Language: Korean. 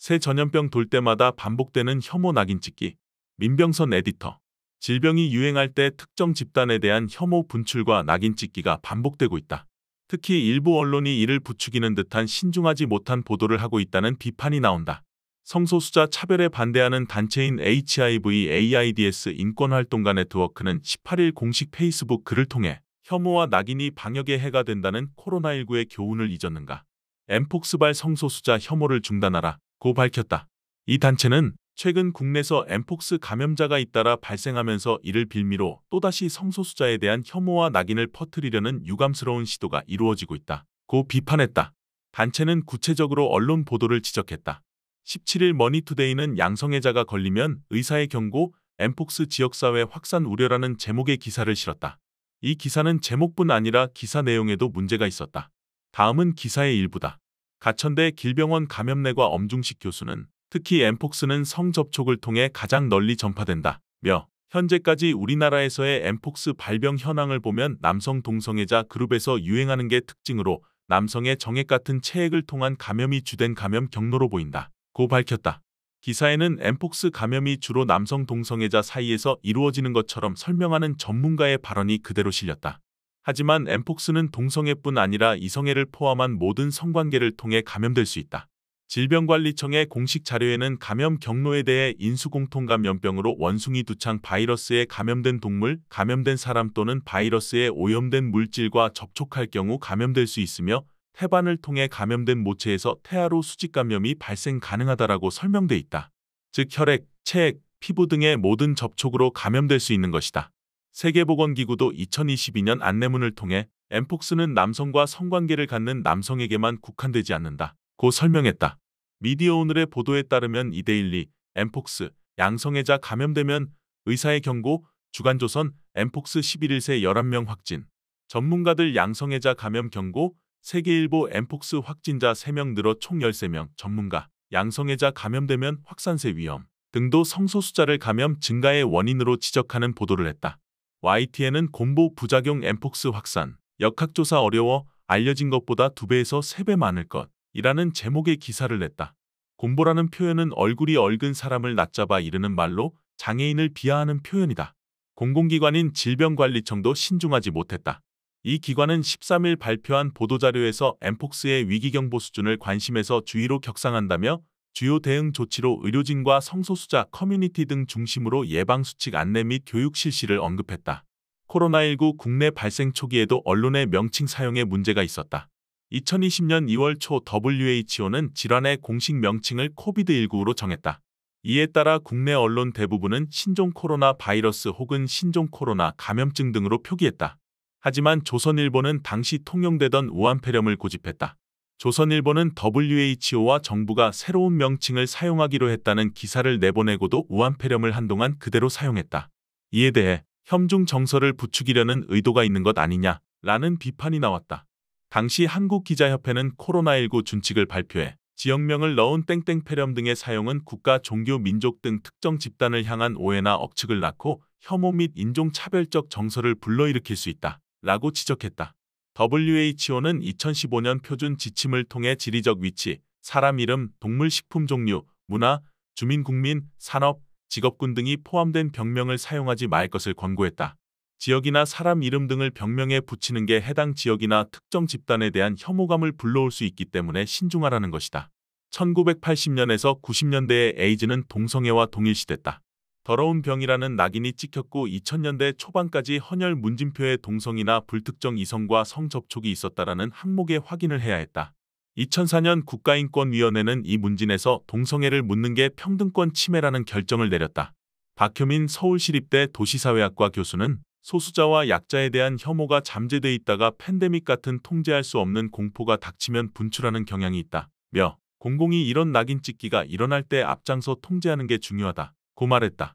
새 전염병 돌 때마다 반복되는 혐오 낙인 찍기. 민병선 에디터. 질병이 유행할 때 특정 집단에 대한 혐오 분출과 낙인 찍기가 반복되고 있다. 특히 일부 언론이 이를 부추기는 듯한 신중하지 못한 보도를 하고 있다는 비판이 나온다. 성소수자 차별에 반대하는 단체인 HIV AIDS 인권활동가 네트워크는 18일 공식 페이스북 글을 통해 혐오와 낙인이 방역에 해가 된다는 코로나19의 교훈을 잊었는가. 엠폭스발 성소수자 혐오를 중단하라. 고 밝혔다. 이 단체는 최근 국내에서 엠폭스 감염자가 잇따라 발생하면서 이를 빌미로 또다시 성소수자에 대한 혐오와 낙인을 퍼뜨리려는 유감스러운 시도가 이루어지고 있다. 고 비판했다. 단체는 구체적으로 언론 보도를 지적했다. 17일 머니투데이는 양성애자가 걸리면 의사의 경고, 엠폭스 지역사회 확산 우려라는 제목의 기사를 실었다. 이 기사는 제목뿐 아니라 기사 내용에도 문제가 있었다. 다음은 기사의 일부다. 가천대 길병원 감염내과 엄중식 교수는 특히 엠폭스는 성접촉을 통해 가장 널리 전파된다. 며 현재까지 우리나라에서의 엠폭스 발병 현황을 보면 남성 동성애자 그룹에서 유행하는 게 특징으로 남성의 정액 같은 체액을 통한 감염이 주된 감염 경로로 보인다. 고 밝혔다. 기사에는 엠폭스 감염이 주로 남성 동성애자 사이에서 이루어지는 것처럼 설명하는 전문가의 발언이 그대로 실렸다. 하지만 엠폭스는 동성애뿐 아니라 이성애를 포함한 모든 성관계를 통해 감염될 수 있다. 질병관리청의 공식 자료에는 감염 경로에 대해 인수공통감염병으로 원숭이 두창 바이러스에 감염된 동물, 감염된 사람 또는 바이러스에 오염된 물질과 접촉할 경우 감염될 수 있으며 태반을 통해 감염된 모체에서 태아로 수직 감염이 발생 가능하다라고 설명돼 있다. 즉 혈액, 체액, 피부 등의 모든 접촉으로 감염될 수 있는 것이다. 세계보건기구도 2022년 안내문을 통해 엠폭스는 남성과 성관계를 갖는 남성에게만 국한되지 않는다. 고 설명했다. 미디어 오늘의 보도에 따르면 이데일리, 엠폭스, 양성애자 감염되면 의사의 경고, 주간조선, 엠폭스 11일새 11명 확진, 전문가들 양성애자 감염 경고, 세계일보 엠폭스 확진자 3명 늘어 총 13명, 전문가, 양성애자 감염되면 확산세 위험 등도 성소수자를 감염 증가의 원인으로 지적하는 보도를 했다. YTN은 곰보 부작용 엠폭스 확산, 역학조사 어려워 알려진 것보다 2배에서 3배 많을 것이라는 제목의 기사를 냈다. 곰보라는 표현은 얼굴이 얽은 사람을 낮잡아 이르는 말로 장애인을 비하하는 표현이다. 공공기관인 질병관리청도 신중하지 못했다. 이 기관은 13일 발표한 보도자료에서 엠폭스의 위기경보 수준을 관심에서 주의로 격상한다며 주요 대응 조치로 의료진과 성소수자 커뮤니티 등 중심으로 예방수칙 안내 및 교육 실시를 언급했다. 코로나19 국내 발생 초기에도 언론의 명칭 사용에 문제가 있었다. 2020년 2월 초 WHO는 질환의 공식 명칭을 코비드19로 정했다. 이에 따라 국내 언론 대부분은 신종 코로나 바이러스 혹은 신종 코로나 감염증 등으로 표기했다. 하지만 조선일보는 당시 통용되던 우한폐렴을 고집했다. 조선일보는 WHO와 정부가 새로운 명칭을 사용하기로 했다는 기사를 내보내고도 우한폐렴을 한동안 그대로 사용했다. 이에 대해 혐중 정서를 부추기려는 의도가 있는 것 아니냐라는 비판이 나왔다. 당시 한국기자협회는 코로나19 준칙을 발표해 지역명을 넣은 땡땡폐렴 등의 사용은 국가, 종교, 민족 등 특정 집단을 향한 오해나 억측을 낳고 혐오 및 인종차별적 정서를 불러일으킬 수 있다. 라고 지적했다. WHO는 2015년 표준 지침을 통해 지리적 위치, 사람 이름, 동물 식품 종류, 문화, 주민 국민, 산업, 직업군 등이 포함된 병명을 사용하지 말 것을 권고했다. 지역이나 사람 이름 등을 병명에 붙이는 게 해당 지역이나 특정 집단에 대한 혐오감을 불러올 수 있기 때문에 신중하라는 것이다. 1980년에서 9 0년대에 에이즈는 동성애와 동일시됐다. 더러운 병이라는 낙인이 찍혔고 2000년대 초반까지 헌혈 문진표의 동성이나 불특정 이성과 성접촉이 있었다라는 항목에 확인을 해야 했다. 2004년 국가인권위원회는 이 문진에서 동성애를 묻는 게 평등권 침해라는 결정을 내렸다. 박효민 서울시립대 도시사회학과 교수는 소수자와 약자에 대한 혐오가 잠재돼 있다가 팬데믹 같은 통제할 수 없는 공포가 닥치면 분출하는 경향이 있다. 며 공공이 이런 낙인 찍기가 일어날 때 앞장서 통제하는 게 중요하다. 고말했다.